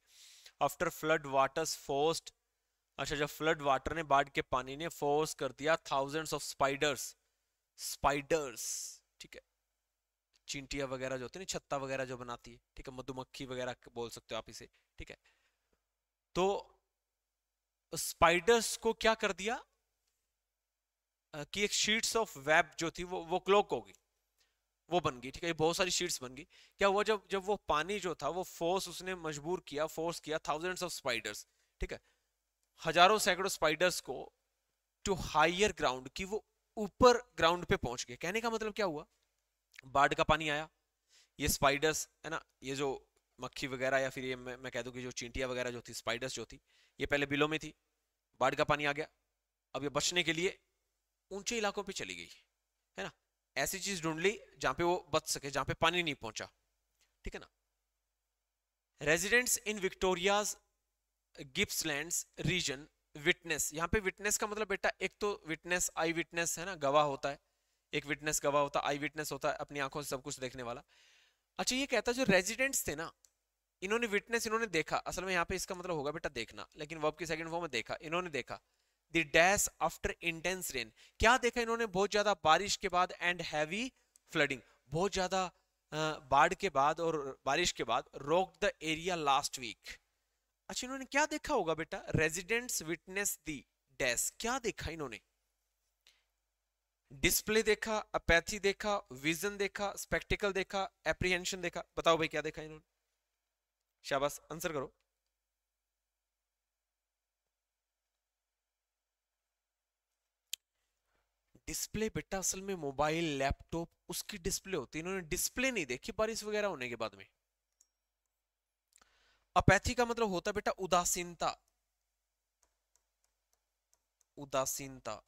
आफ्टर फ्लड वाटर्स फोर्स्ड अच्छा जब फ्लड वाटर ने बाढ़ के पानी ने फोर्स कर दिया थाउजेंड्स ऑफ स्पाइडर्स स्पाइडर्स ठीक है चिंटिया वगैरह जो होती है ना छत्ता वगैरह जो बनाती है ठीक है मधुमक्खी वगैरह बोल सकते हो आप इसे ठीक है तो स्पाइडर्स को क्या कर दिया कि एक शीट्स ऑफ वेब जो थी वो वो क्लोक हो गई वो बन गई ठीक है ये बहुत सारी शीट्स बन गई क्या हुआ जब जब वो पानी जो था वो फोर्स उसने मजबूर किया फोर्स किया थाउजेंड्स ऑफ स्पाइडर्स ठीक है हजारों सैकड़ों स्पाइडर्स को टू हायर ग्राउंड की वो ऊपर ग्राउंड पे पहुंच गए कहने का मतलब क्या हुआ बाढ़ का पानी आया ये स्पाइडर्स है ना ये जो मक्खी वगैरह या फिर ये मैं, मैं कह दूं कि जो चींटिया वगैरह जो थी स्पाइडर्स जो थी ये पहले बिलों में थी बाढ़ का पानी आ गया अब ये बचने के लिए ऊंचे इलाकों पे चली गई है ना ऐसी चीज ढूंढ ली जहां पे वो बच सके जहां पे पानी नहीं पहुंचा ठीक है ना residents in Victoria's Gippsland's region witness यहाँ पे विटनेस का मतलब बेटा एक तो विटनेस आई विटनेस है ना गवाह होता है एक विटनेस गवाह होता है आई विटनेस होता है अपनी आंखों से सब कुछ देखने वाला अच्छा ये कहता है जो रेजिडेंट्स थे ना इन्होंने विटनेस इन्होंने देखा असल में यहाँ पे इसका मतलब होगा बेटा देखना लेकिन वर्ब की सेकंड फॉर्म में देखा इन्होंने देखा डैश आफ्टर इंटेंस रेन क्या देखा इन्होंने बहुत ज्यादा बारिश के बाद एंड हैवी फ्लडिंग बहुत ज्यादा बाढ़ के बाद और बारिश के बाद रोक द एरिया लास्ट वीक अच्छा इन्होंने क्या देखा होगा बेटा रेजिडेंट्स विटनेस दी डैश क्या देखा इन्होंने डिस्प्ले देखा अपैथी देखा विजन देखा स्पेक्टिकल देखा एप्रीहेंशन देखा बताओ भाई क्या देखा इन्होंने शाबाश आंसर करो डिस्प्ले बेटा असल में मोबाइल लैपटॉप उसकी डिस्प्ले होती है इन्होंने डिस्प्ले नहीं देखी बारिश वगैरह होने के बाद में अपैथी का मतलब होता बेटा उदासीनता उदासीनता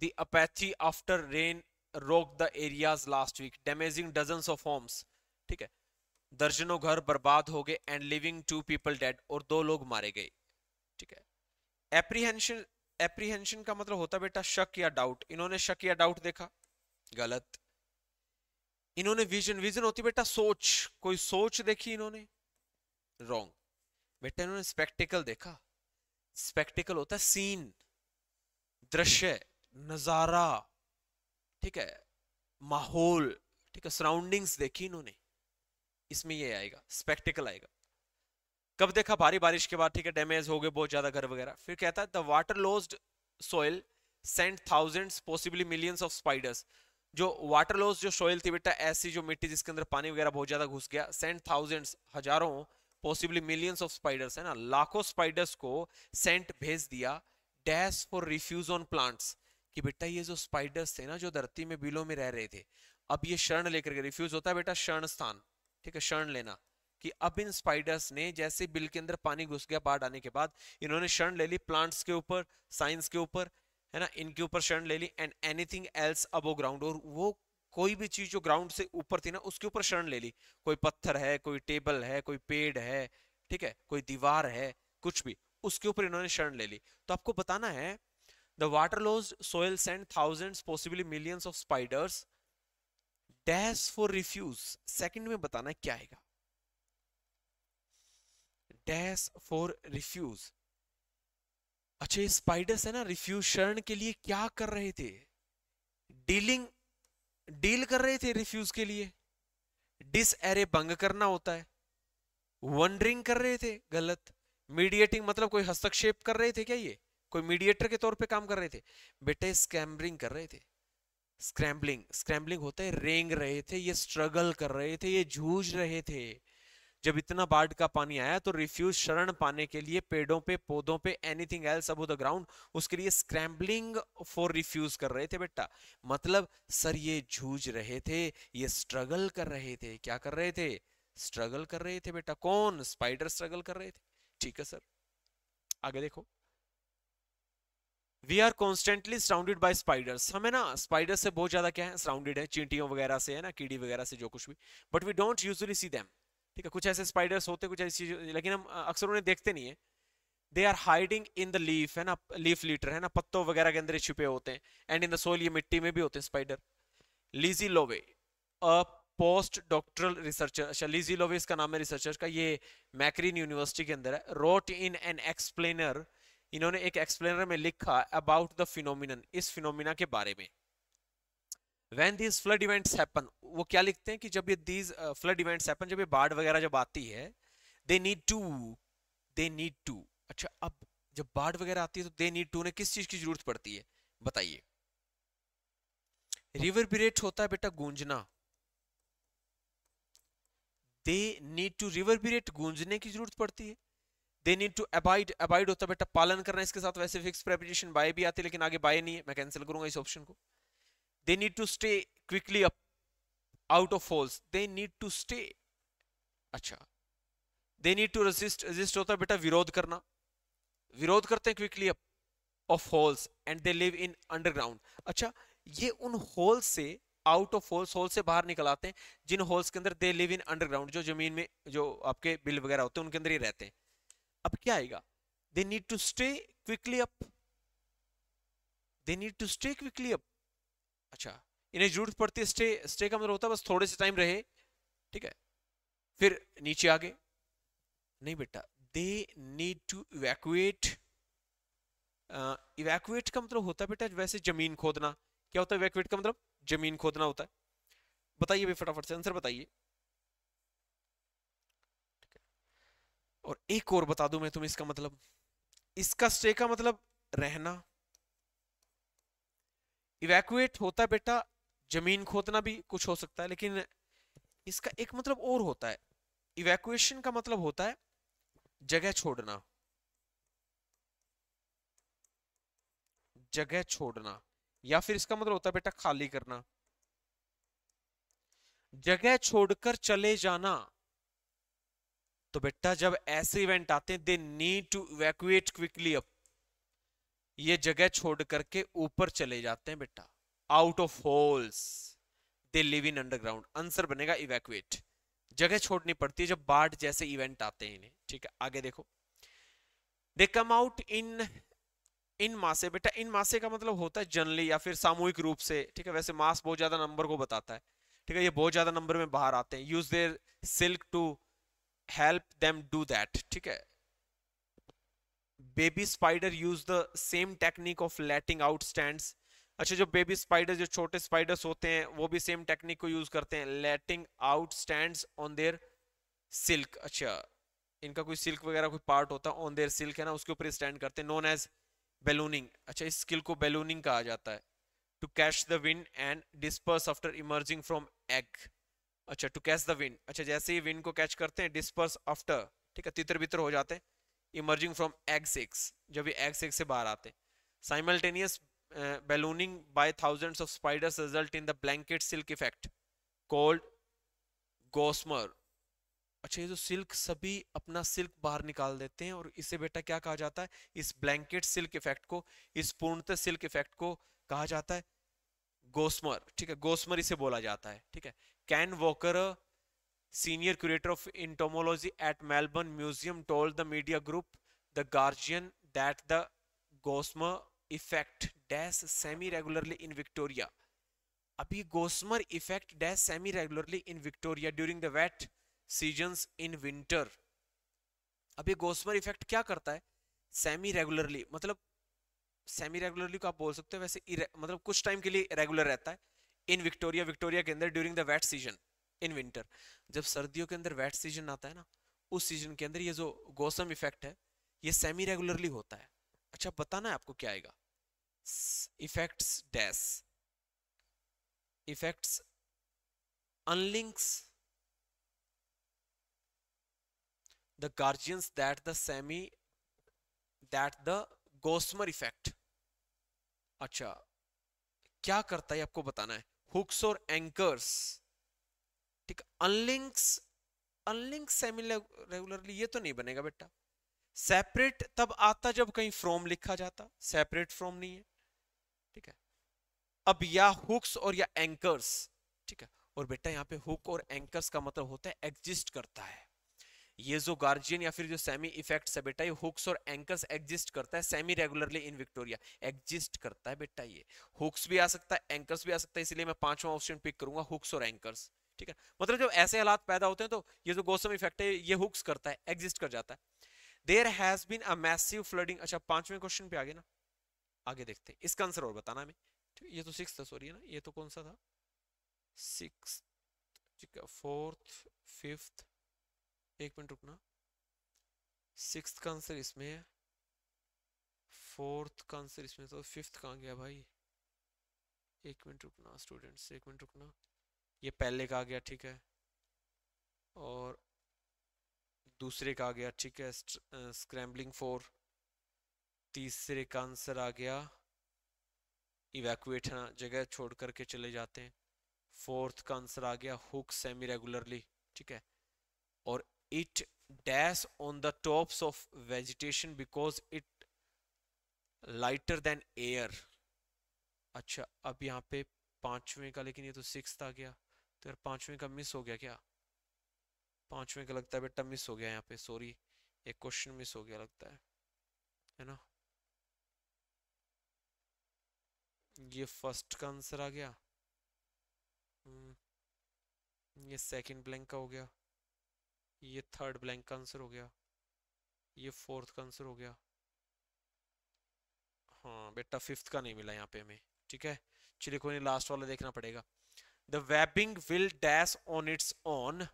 the apathy after rain rocked the areas last week damaging dozens of homes ठीक है दर्जनों घर बर्बाद हो गए and leaving two people dead और दो लोग मारे गए ठीक है एप्रीहेंशन एप्रीहेंशन का मतलब होता बेटा शक या डाउट इन्होंने शक या डाउट देखा गलत इन्होंने विजन विजन होती बेटा सोच कोई सोच देखी इन्होंने रॉन्ग बेटा इन्होंने स्पेक्टिकल देखा स्पेक्टिकल होता है सीन दृश्य नजारा ठीक है माहौल ठीक है सराउंडिंग्स देखी इन्होंने इसमें ये आएगा स्पेक्टिकल आएगा कब देखा भारी बारिश के बाद ठीक है डैमेज हो गए बहुत ज्यादा घर वगैरह फिर कहता है the waterlogged soil sent thousand possibly millions of spiders जो वाटर लॉस जो सोयल थी बेटा ऐसी जो मिट्टी जिसके अंदर पानी वगैरह बहुत ज्यादा घुस गया सेंट थाउजेंड्स हजारों पॉसिबली मिलियंस ऑफ स्पाइडर्स है ना लाखों स्पाइडर्स को सेंट भेज दिया dash for refuge on plants कि बेटा ये जो स्पाइडर्स थे ना जो धरती में बिलों में रह रहे थे अब ये शरण लेकर के रिफ्यूज होता है बेटा शरण स्थान ठीक है शरण लेना कि अब इन स्पाइडर्स ने जैसे बिल के अंदर पानी घुस गया बाढ़ आने के बाद इन्होंने शरण ले ली प्लांट्स के ऊपर साइंस के ऊपर है ना इनके ऊपर शरण ले ली एंड एनीथिंग एल्स अब ग्राउंड और वो कोई भी चीज जो ग्राउंड से ऊपर थी ना उसके ऊपर शरण ले ली कोई पत्थर है कोई टेबल है कोई पेड़ है ठीक है कोई दीवार है कुछ भी उसके ऊपर इन्होंने शरण ले ली तो आपको बताना है the waterlogged soil sent thousands possibly millions of spiders dash for refuge second में बताना है क्या आएगा डैश फॉर रिफ्यूज अच्छा ये स्पाइडर्स है ना रिफ्यूज शरण के लिए क्या कर रहे थे डीलिंग डील कर रहे थे रिफ्यूज के लिए डिस एरे भंग करना होता है वंडरिंग कर रहे थे गलत मीडिएटिंग मतलब कोई हस्तक्षेप कर रहे थे क्या ये कोई मीडिएटर के तौर पे काम कर रहे थे बेटे स्क्रैम्बलिंग कर रहे थे स्क्रैम्बलिंग स्क्रैम्बलिंग होता है रेंग रहे थे ये स्ट्रगल कर रहे थे ये जूझ रहे थे जब इतना बाढ़ का पानी आया तो रिफ्यूज शरण पाने के लिए पेड़ों पे पौधों पे anything else above the ground उसके लिए स्क्रैम्बलिंग फॉर रिफ्यूज कर रहे थे बेटा मतलब सर ये जूझ रहे थे ये स्ट्रगल कर रहे थे क्या कर रहे थे स्ट्रगल कर रहे थे बेटा कौन स्पाइडर स्ट्रगल कर रहे थे ठीक है सर आगे देखो we are constantly surrounded by spiders हमें ना स्पाइडर से बहुत ज्यादा क्या है सराउंडेड है चींटियों वगैरह से है ना कीड़ी वगैरह से जो कुछ भी but we don't usually see them ठीक है कुछ ऐसे स्पाइडर्स होते कुछ ऐसी लेकिन हम अक्सर उन्हें देखते नहीं है they are hiding in the leaf है ना लीफ लीटर है ना पत्तों वगैरह के अंदर छुपे होते हैं एंड इन द सोल ये मिट्टी में भी होते हैं spider Lizzie Lowe a post doctoral researcher अच्छा लीजी लोवे इसका नाम है रिसर्चर का ये मैक्रीन यूनिवर्सिटी के अंदर है रोट इन एन एक्सप्लेनर इन्होंने एक एक्सप्लेनर में लिखा अबाउट द फिनोमिनन इस फिनोमिना के बारे में when these flood events happen वो क्या लिखते हैं कि जब ये दीज फ्लड इवेंट्स हैपन जब ये बाढ़ वगैरह जब आती है they need to they need to अच्छा अब जब बाढ़ वगैरह आती है तो दे नीड टू ने किस चीज की जरूरत पड़ती है बताइए रिवरबिरेट होता है बेटा गूंजना दे नीड टू रिवरबिरेट गूंजने की जरूरत पड़ती है they need to abide abide होता है बेटा पालन करना इसके साथ वैसे फिक्स प्रेपरेशन बाय भी आती है लेकिन आगे बाय नहीं है मैं कैंसिल करूंगा इस ऑप्शन को they need to stay quickly up out of holes they need to stay अच्छा they need to resist resist होता है बेटा विरोध करना विरोध करते हैं quickly off holes and they live in underground अच्छा ये उन होल से आउट ऑफ होल्स होल से बाहर निकल आते हैं जिन होल्स के अंदर दे लिव इन अंडरग्राउंड जो जमीन में जो आपके बिल वगैरह होते हैं उनके अंदर ही रहते हैं अब क्या आएगा they need to stay quickly up they need to stay quickly up अच्छा इन्हें जरूरत पड़ती है स्टे स्टे का मतलब होता है बस थोड़े से टाइम रहे ठीक है फिर नीचे आगे नहीं बेटा they need to evacuate evacuate का मतलब होता है बेटा वैसे जमीन खोदना क्या होता है इवैक्यूएट का मतलब जमीन खोदना होता है बताइए भाई फटाफट से आंसर बताइए और एक और बता दूं मैं तुम्हें इसका मतलब इसका स्टे का मतलब रहना इवैकुएट होता है बेटा जमीन खोदना भी कुछ हो सकता है लेकिन इसका एक मतलब और होता है इवैक्यूएशन का मतलब होता है जगह छोड़ना जगह छोड़ना या फिर इसका मतलब होता है बेटा खाली करना जगह छोड़कर चले जाना तो बेटा जब ऐसे इवेंट आते हैं they need to evacuate quickly up ये जगह छोड़ करके ऊपर चले जाते हैं बेटा out of holes they live in underground answer बनेगा इवैक्यूएट जगह छोड़नी पड़ती है जब बाढ़ जैसे इवेंट आते हैं इन्हें ठीक है आगे देखो दे कम आउट इन इन मासे बेटा इन मासे का मतलब होता है जनरली या फिर सामूहिक रूप से ठीक है वैसे मास बहुत ज्यादा नंबर को बताता है ठीक है ये बहुत ज्यादा नंबर में बाहर आते हैं use their silk to help them do that ठीक है baby spider use the same technique of letting out stand अच्छा जो बेबी स्पाइडर जो छोटे स्पाइडर्स होते हैं वो भी सेम टेक्निक को यूज करते हैं letting out stand on their silk अच्छा इनका कोई सिल्क वगैरह कोई पार्ट होता है ऑन देयर सिल्क है ना उसके ऊपर स्टैंड करते हैं नोन एज बेलूनिंग अच्छा इस स्किल को बेलूनिंग कहा जाता है to catch the wind and disperse after emerging from egg अच्छा टू कैच द विंड अच्छा जैसे ही विंड को कैच करते हैं डिस्पर्स आफ्टर ठीक है तितर बितर हो जाते हैं इमर्जिंग फ्रॉम एग सेक्स जब ये एग सेक्स से बाहर आते हैं simultaneous ballooning by thousands of spiders result in the blanket silk effect called gossamer अच्छा ये जो सिल्क सभी अपना सिल्क बाहर निकाल देते हैं और इसे बेटा क्या कहा जाता है इस ब्लैंकेट सिल्क इफेक्ट को इस पूर्णतः सिल्क इफेक्ट को कहा जाता है गोस्मर ठीक है गोस्मर इसे बोला जाता है ठीक है Ken Walker senior curator of entomology at Melbourne Museum, told the media group The Guardian that the Gossamer effect dash semi-regularly in Victoria. Abhi Gossamer effect dash semi-regularly in Victoria during the wet seasons in winter. अब ये गोस्मर effect क्या करता है semi regularly मतलब semi regularly को आप बोल सकते हो वैसे मतलब कुछ टाइम के लिए रेगुलर रहता है इन विक्टोरिया विक्टोरिया के अंदर during the wet season in winter जब सर्दियों के अंदर वेट सीजन आता है ना उस सीजन के अंदर ये जो गोसम इफेक्ट है ये सेमी रेगुलरली होता है अच्छा बताना है आपको क्या आएगा effects does effects unlinks the guardians that the semi that the gossamer effect अच्छा क्या करता है आपको बताना है हुक्स और एंकर्स ठीक अनलिंक्स अनलिंक सेमी रेगुलरली ये तो नहीं बनेगा बेटा सेपरेट तब आता जब कहीं फ्रॉम लिखा जाता सेपरेट फ्रॉम नहीं है ठीक है अब या हुक्स और या एंकर्स ठीक है और बेटा यहाँ पे हुक और एंकर्स का मतलब होता है एग्जिस्ट करता है ये जो गार्जियन या फिर जो सेमी इफेक्ट्स है बेटा ये हुक्स और एंकर्स एग्जिस्ट करता है semi regularly in Victoria exist करता है बेटा ये हुक्स भी आ सकता है एंकर्स भी आ सकता है इसलिए मैं पांचवा ऑप्शन पिक करूंगा हुक्स और एंकर्स ठीक है मतलब जब ऐसे हालात पैदा होते हैं तो ये जो गोसम इफेक्ट है ये हुक्स करता है एग्जिस्ट कर जाता है there has been a massive flooding अच्छा पांचवें क्वेश्चन पे आगे ना आगे देखते हैं इसका आंसर और बताना हमें ठीक ये तो सिक्स था सॉरी ना ये तो कौन सा था सिक्स ठीक है फोर्थ फिफ्थ एक मिनट रुकना सिक्स का आंसर इसमें है फोर्थ का आंसर इसमें तो फिफ्थ कहाँ गया भाई एक मिनट रुकना स्टूडेंट्स एक मिनट रुकना ये पहले का आ गया ठीक है और दूसरे का आ गया ठीक है स्क्रैम्बलिंग फोर तीसरे का आंसर आ गया इवैक्यूएट ना जगह छोड़ करके चले जाते हैं फोर्थ का आंसर आ गया हुक सेमी रेगुलरली ठीक है और it dash on the tops of vegetation because it lighter than air अच्छा अब यहाँ पे पांचवें का लेकिन ये तो सिक्स आ गया तो यार पांचवें का मिस हो गया क्या पांचवें का लगता है बेटा मिस हो गया यहाँ पे सॉरी एक क्वेश्चन मिस हो गया लगता है है ना ये फर्स्ट का आंसर आ गया हम्म, ये सेकंड ब्लैंक का हो गया ये थर्ड ब्लैंक का आंसर हो गया ये फोर्थ का आंसर हो गया हाँ बेटा फिफ्थ का नहीं मिला यहाँ पे हमें ठीक है चलिए कोई नहीं लास्ट वाला देखना पड़ेगा the webbing will dash on its own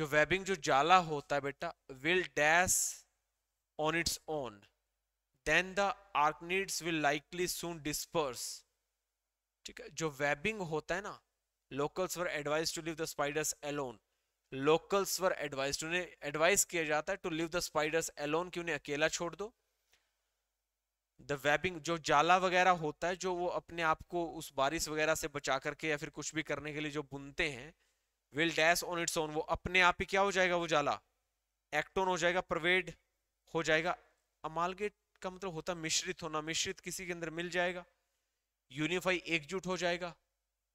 जो वेबिंग जो जाला होता है बेटा will dash on its own then the arachnids will likely soon disperse ठीक है जो वेबिंग होता है ना locals were advise to leave the spiders alone locals were advise उन्हें एडवाइस किया जाता है to leave the spiders alone कि उन्हें अकेला छोड़ दो द वेबिंग जो जाला वगैरह होता है जो वो अपने आप को उस बारिश वगैरह से बचा करके या फिर कुछ भी करने के लिए जो बुनते हैं will dash on its own वो अपने आप ही क्या हो जाएगा वो जाला एक्टोन हो जाएगा प्रवेड हो जाएगा अमालगेट का मतलब होता है मिश्रित होना मिश्रित किसी के अंदर मिल जाएगा यूनिफाई एकजुट हो जाएगा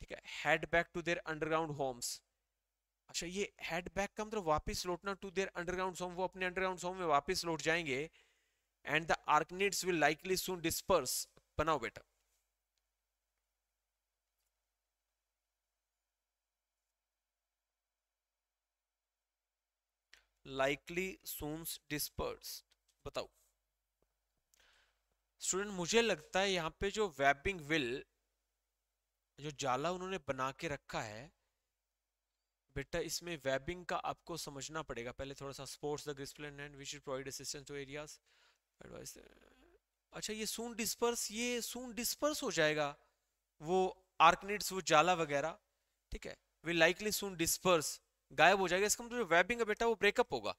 ठीक है head back to their underground homes अच्छा ये हेड बैक का मतलब वापस लौटना टू देयर अंडरग्राउंड होम वो अपने अंडरग्राउंड होम में वापस लौट जाएंगे and the arachnids will likely soon disperse बनाओ बेटा likely soon dispersed batao student मुझे लगता है यहाँ पे जो वेबिंग विल जो जाला उन्होंने बना के रखा है बेटा इसमें वेबिंग का आपको समझना पड़ेगा पहले थोड़ा सा sports the and we should provide assistance to areas advice uh, अच्छा ये सून डिस्पर्स ये सून डिस्पर्स हो जाएगा वो आर्कनेट्स वो जाला वगैरह ठीक है वे लाइकली सून डिस्पर्स गायब हो जाएगा इसका मतलब जो वेबिंग है बेटा वो ब्रेकअप होगा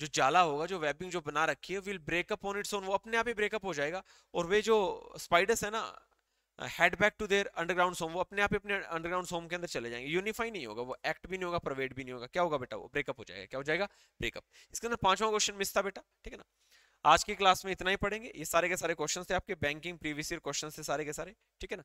जो जाला होगा जो वेबिंग जो बना रखी है will break up on its own वो अपने आप ही ब्रेकअप हो जाएगा और वे जो स्पाइडर्स है ना head back to their underground some वो अपने आप ही अपने अंडरग्राउंड सोम के अंदर चले जाएंगे यूनिफाई नहीं होगा वो एक्ट भी नहीं होगा प्रवेट भी नहीं होगा क्या होगा बेटा वो ब्रेकअप हो जाएगा क्या हो जाएगा ब्रेकअप इसके अंदर पांचवा क्वेश्चन मिस था बेटा ठीक है ना आज की क्लास में इतना ही पढ़ेंगे ये सारे के सारे क्वेश्चन थे आपके बैंकिंग प्रीवियस ईयर क्वेश्चन थे सारे के सारे ठीक है ना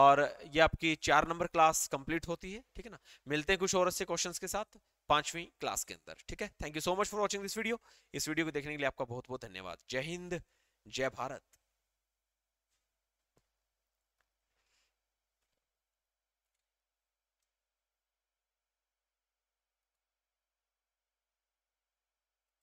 और ये आपकी चार नंबर क्लास कंप्लीट होती है ठीक है ना मिलते हैं कुछ और अच्छे क्वेश्चन के साथ पांचवी क्लास के अंदर ठीक है thank you so much for watching this video इस वीडियो को देखने के लिए आपका बहुत बहुत धन्यवाद जय हिंद जय भारत